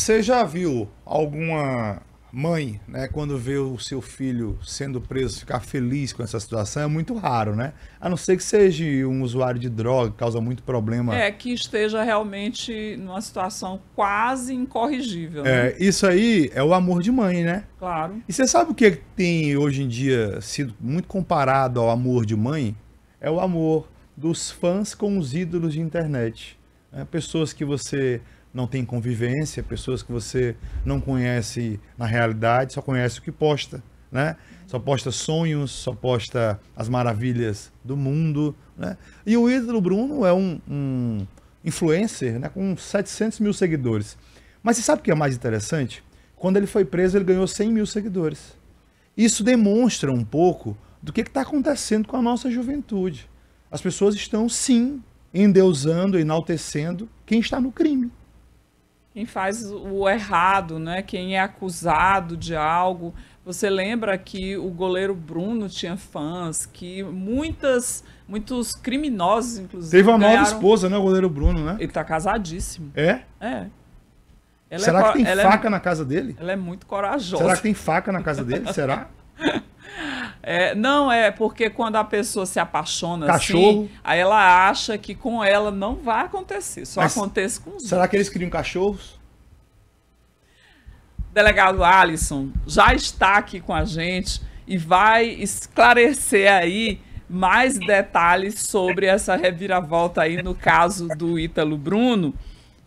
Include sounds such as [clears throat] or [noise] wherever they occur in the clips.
você já viu alguma mãe, né, quando vê o seu filho sendo preso, ficar feliz com essa situação? É muito raro, né? A não ser que seja um usuário de droga, que causa muito problema. É, que esteja realmente numa situação quase incorrigível. É, né? É, isso aí é o amor de mãe, né? Claro. E você sabe o que tem hoje em dia sido muito comparado ao amor de mãe? É o amor dos fãs com os ídolos de internet. Né? Pessoas que você não tem convivência, pessoas que você não conhece na realidade, só conhece o que posta, né? Só posta sonhos, só posta as maravilhas do mundo, né? E o Ídolo Bruno é um, um influencer, né? Com 700 mil seguidores. Mas você sabe o que é mais interessante? Quando ele foi preso, ele ganhou 100 mil seguidores. Isso demonstra um pouco do que está acontecendo com a nossa juventude. As pessoas estão, sim, endeusando, enaltecendo quem está no crime quem faz o errado, né? Quem é acusado de algo. Você lembra que o goleiro Bruno tinha fãs, que muitas, muitos criminosos, inclusive. Teve uma ganharam... nova esposa, né? O goleiro Bruno, né? Ele tá casadíssimo. É? É. Ela é Será é... que tem ela é faca é... na casa dele? Ela é muito corajosa. Será que tem faca na casa dele? Será? [laughs] É, não, é porque quando a pessoa se apaixona cachorro. assim, aí ela acha que com ela não vai acontecer, só Mas acontece com os Será que eles criam cachorros? Delegado Alisson já está aqui com a gente e vai esclarecer aí mais detalhes sobre essa reviravolta aí no caso do Ítalo Bruno.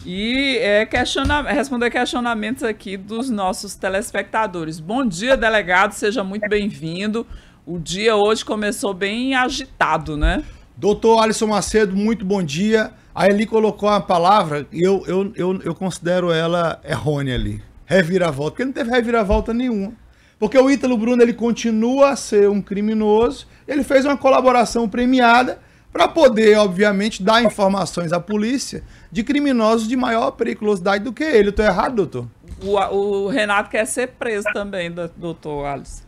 E é, questionar, responder questionamentos aqui dos nossos telespectadores. Bom dia, delegado, seja muito bem-vindo. O dia hoje começou bem agitado, né? Doutor Alisson Macedo, muito bom dia. Aí ele colocou uma palavra e eu, eu, eu, eu considero ela errônea ali. Reviravolta, porque não teve reviravolta nenhuma. Porque o Ítalo Bruno ele continua a ser um criminoso, ele fez uma colaboração premiada para poder, obviamente, dar informações à polícia de criminosos de maior periculosidade do que ele. Estou errado, doutor? O, o Renato quer ser preso também, doutor Alisson.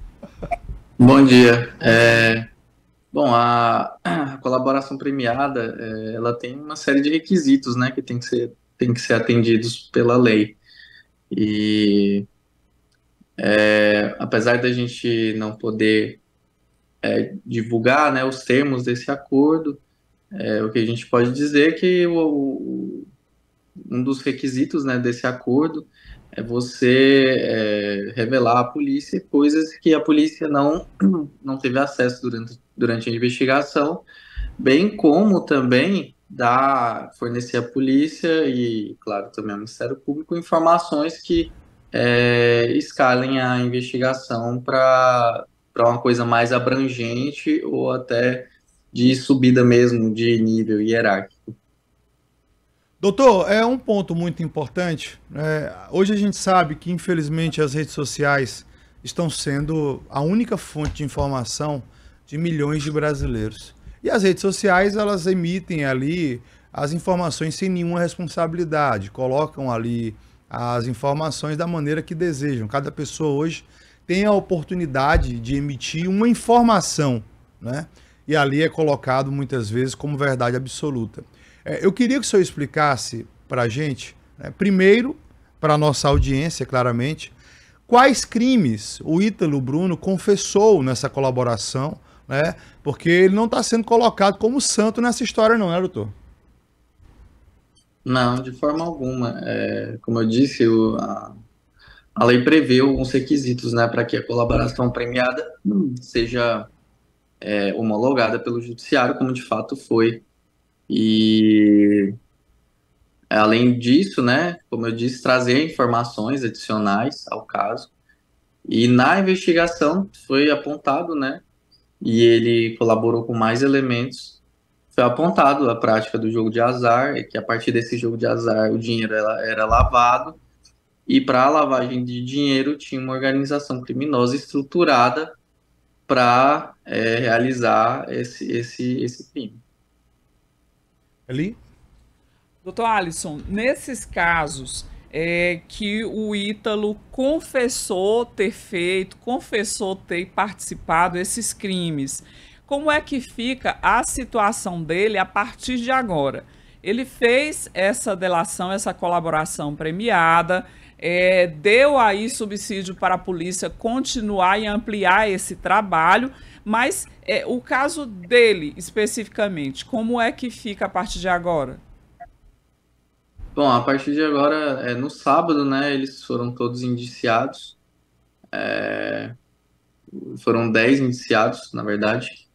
Bom dia. É, bom, a, a, colaboração premiada, é, ela tem uma série de requisitos, né, que tem que ser, tem que ser atendidos pela lei. E é, apesar da gente não poder é, divulgar né, os termos desse acordo. É, o que a gente pode dizer é que o, o, um dos requisitos né, desse acordo é você é, revelar à polícia coisas que a polícia não, [clears throat] não teve acesso durante, durante a investigação, bem como também dar, fornecer à polícia e, claro, também ao Ministério Público informações que é, escalem a investigação para para uma coisa mais abrangente ou até de subida mesmo de nível hierárquico. Doutor, é um ponto muito importante. É, hoje a gente sabe que, infelizmente, as redes sociais estão sendo a única fonte de informação de milhões de brasileiros. E as redes sociais, elas emitem ali as informações sem nenhuma responsabilidade, colocam ali as informações da maneira que desejam. Cada pessoa hoje tem a oportunidade de emitir uma informação, né? E ali é colocado muitas vezes como verdade absoluta. É, eu queria que o senhor explicasse para a gente, né, primeiro, para a nossa audiência, claramente, quais crimes o Ítalo Bruno confessou nessa colaboração, né? Porque ele não está sendo colocado como santo nessa história, não, né, doutor? Não, de forma alguma. É, como eu disse, o, a, a lei prevê alguns requisitos né, para que a colaboração premiada seja é, homologada pelo judiciário, como de fato foi. E além disso, né, como eu disse, trazer informações adicionais ao caso. E na investigação foi apontado, né, e ele colaborou com mais elementos. Foi apontado a prática do jogo de azar, que a partir desse jogo de azar o dinheiro era, era lavado e para a lavagem de dinheiro tinha uma organização criminosa estruturada para é, realizar esse, esse, esse crime. Ali? Doutor Alisson, nesses casos é, que o Ítalo confessou ter feito, confessou ter participado desses crimes, como é que fica a situação dele a partir de agora? Ele fez essa delação, essa colaboração premiada, é, deu aí subsídio para a polícia continuar e ampliar esse trabalho, mas é, o caso dele especificamente, como é que fica a partir de agora? Bom, a partir de agora, é, no sábado, né, eles foram todos indiciados, é, foram 10 indiciados, na verdade,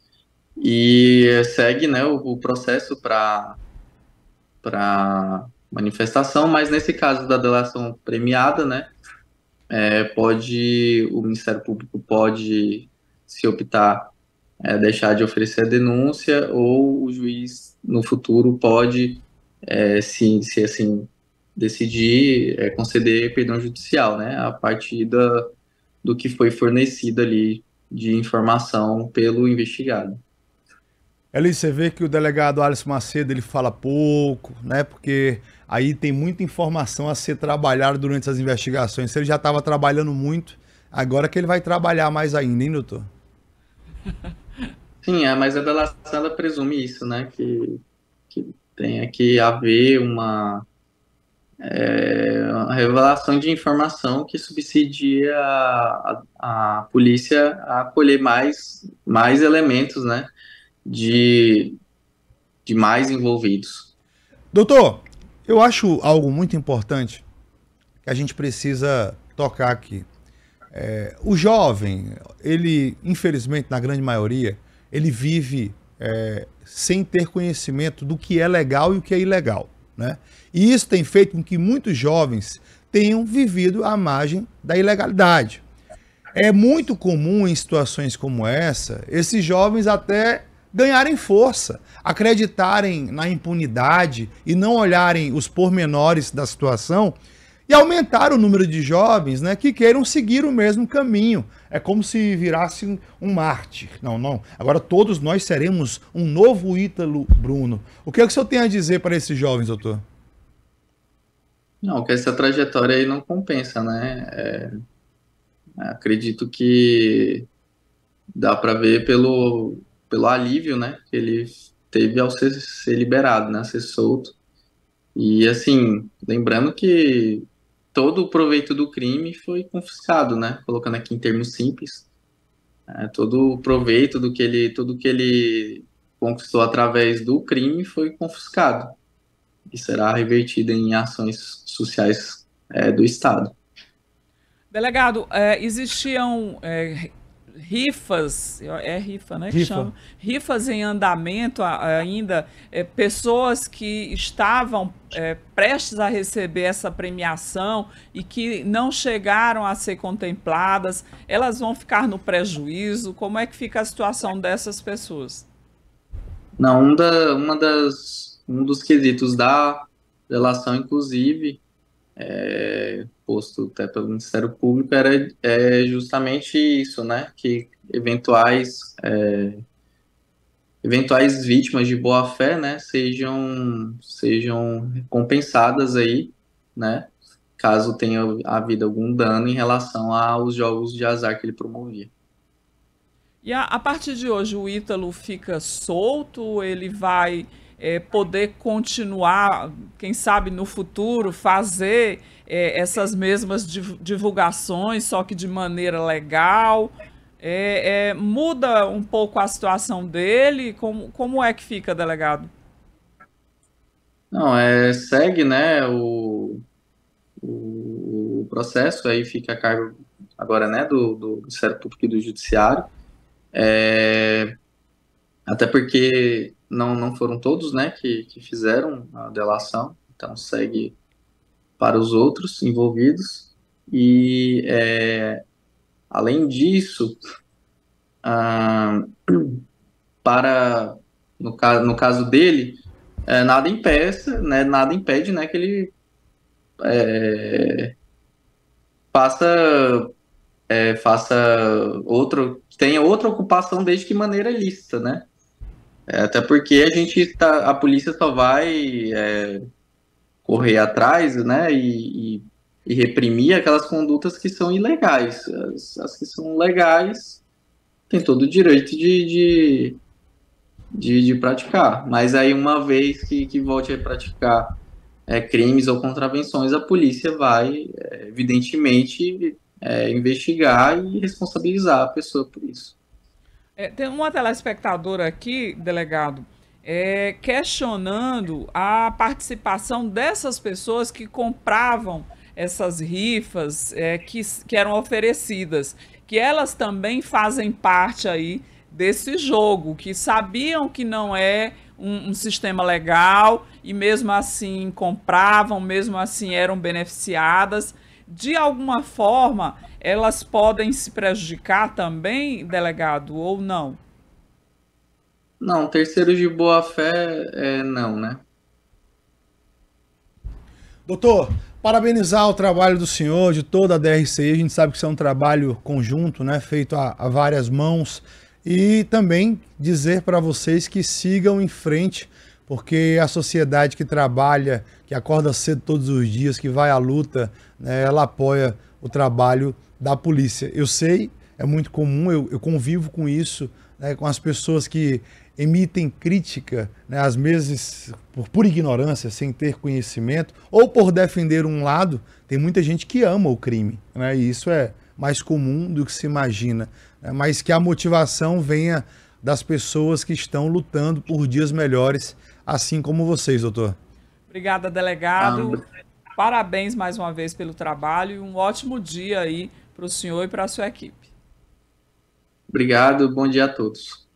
e segue né, o, o processo para para manifestação, mas nesse caso da delação premiada, né, é, pode o Ministério Público pode se optar é, deixar de oferecer a denúncia ou o juiz no futuro pode é, se, se assim decidir é, conceder perdão judicial, né, a partir da, do que foi fornecido ali de informação pelo investigado. Ali você vê que o delegado Alisson Macedo ele fala pouco, né? Porque Aí tem muita informação a ser trabalhada durante as investigações. Se ele já estava trabalhando muito, agora que ele vai trabalhar mais ainda, hein, doutor? Sim, é, mas a delação ela presume isso, né? Que, que tenha que haver uma, é, uma revelação de informação que subsidia a, a, a polícia a colher mais, mais elementos, né? De, de mais envolvidos. Doutor, eu acho algo muito importante que a gente precisa tocar aqui. É, o jovem, ele, infelizmente, na grande maioria, ele vive é, sem ter conhecimento do que é legal e o que é ilegal. Né? E isso tem feito com que muitos jovens tenham vivido à margem da ilegalidade. É muito comum em situações como essa, esses jovens até ganharem força, acreditarem na impunidade e não olharem os pormenores da situação e aumentar o número de jovens né, que queiram seguir o mesmo caminho. É como se virasse um mártir. Não, não. Agora todos nós seremos um novo Ítalo Bruno. O que é que o senhor tem a dizer para esses jovens, doutor? Não, que essa trajetória aí não compensa, né? É... Acredito que dá para ver pelo pelo alívio, né, que ele teve ao ser, ser liberado, né, ser solto. E assim, lembrando que todo o proveito do crime foi confiscado, né, colocando aqui em termos simples, né, todo o proveito do que ele, tudo que ele conquistou através do crime foi confiscado e será revertido em ações sociais é, do Estado. Delegado, é, existiam é, rifas, é rifa, né? Rifa. chama? Rifas em andamento ainda, é, pessoas que estavam é, prestes a receber essa premiação e que não chegaram a ser contempladas, elas vão ficar no prejuízo? Como é que fica a situação dessas pessoas? Não, um, da, uma das, um dos quesitos da relação, inclusive, é, posto até pelo Ministério Público era é, justamente isso, né? Que eventuais é, eventuais vítimas de boa fé, né, sejam sejam compensadas aí, né? Caso tenha havido algum dano em relação aos jogos de azar que ele promovia. E a, a partir de hoje o Ítalo fica solto, ele vai é, poder continuar, quem sabe no futuro, fazer é, essas mesmas divulgações, só que de maneira legal? É, é, muda um pouco a situação dele? Como, como é que fica, delegado? Não, é, segue né, o, o, processo, aí fica a cargo agora né, do, do Ministério Público e do Judiciário. É, até porque não, não foram todos né, que, que fizeram a delação, então segue para os outros envolvidos. E, é, além disso, ah, para no caso, no caso dele, é, nada impeça, né, nada impede né, que ele é, faça, é, faça outro, tenha outra ocupação desde que maneira lícita, né? É, até porque a gente tá, a polícia só vai é, correr atrás, né, e, e, e, reprimir aquelas condutas que são ilegais. As, as que são legais têm todo o direito de, de, de, de praticar. Mas aí uma vez que, que volte a praticar é, crimes ou contravenções, a polícia vai, é, evidentemente, é, investigar e responsabilizar a pessoa por isso. É, tem uma telespectadora aqui, delegado, é, questionando a participação dessas pessoas que compravam essas rifas é, que, que eram oferecidas, que elas também fazem parte aí desse jogo, que sabiam que não é um, um, sistema legal e mesmo assim compravam, mesmo assim eram beneficiadas de alguma forma, elas podem se prejudicar também, delegado, ou não? Não, terceiros de boa fé, é, não, né? Doutor, parabenizar o trabalho do senhor, de toda a DRCI. A gente sabe que isso é um trabalho conjunto, né? Feito a, a várias mãos. E também dizer para vocês que sigam em frente, porque a sociedade que trabalha, que acorda cedo todos os dias, que vai à luta, né, ela apoia o trabalho da polícia. Eu sei, é muito comum, eu, eu convivo com isso, né, com as pessoas que emitem crítica, né, às vezes por, por ignorância, sem ter conhecimento, ou por defender um lado. Tem muita gente que ama o crime, né, e isso é mais comum do que se imagina, né, mas que a motivação venha das pessoas que estão lutando por dias melhores, assim como vocês, doutor. Obrigada, delegado. Ah, Parabéns mais uma vez pelo trabalho e um ótimo dia aí para o senhor e para a sua equipe. Obrigado, bom dia a todos.